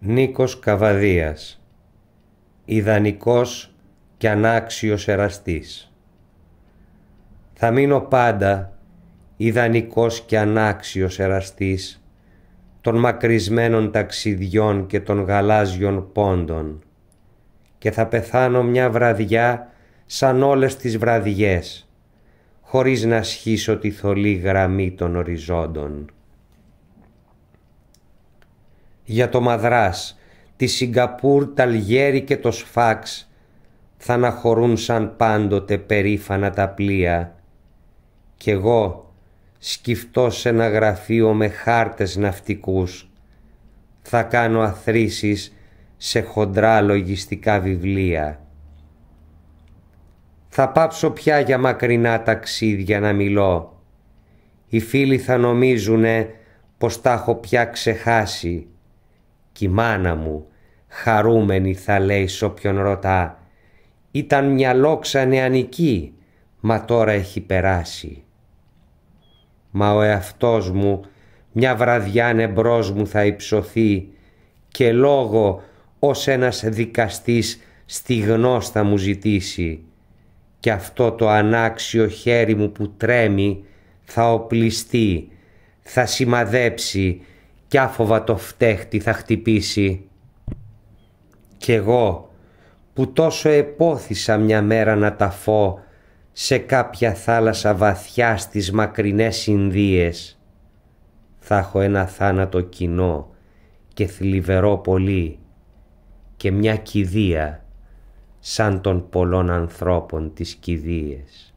Νίκος Καβαδίας Ιδανικός και ανάξιος εραστής Θα μείνω πάντα ιδανικός και ανάξιος εραστής των μακρισμένων ταξιδιών και των γαλάζιων πόντων και θα πεθάνω μια βραδιά σαν όλες τις βραδιές χωρίς να σχίσω τη θολή γραμμή των οριζόντων για το Μαδράς, τη Σιγκαπούρ, τα Λιέρη και το Σφάξ θα αναχωρούν σαν πάντοτε περήφανα τα πλοία. Κι εγώ σκυφτώ σε ένα γραφείο με χάρτες ναυτικούς θα κάνω αθρήσεις σε χοντρά λογιστικά βιβλία. Θα πάψω πια για μακρινά ταξίδια να μιλώ. Οι φίλοι θα νομίζουνε πως τα έχω πια ξεχάσει κι μάνα μου χαρούμενη θα λέει σ' όποιον ρωτά ήταν μια λόξα νεανική μα τώρα έχει περάσει. Μα ο εαυτός μου μια βραδιά νεμπρός μου θα υψωθεί και λόγο ως ένας δικαστής στη γνώστα μου ζητήσει και αυτό το ανάξιο χέρι μου που τρέμει θα οπλιστεί, θα σημαδέψει κι άφοβα το φταίχτη θα χτυπήσει. Κι εγώ που τόσο επόθησα μια μέρα να ταφώ σε κάποια θάλασσα βαθιά στις μακρινές Ινδίες. Θα έχω ένα θάνατο κοινό και θλιβερό πολύ και μια κηδεία σαν των πολλών ανθρώπων τις κηδείες.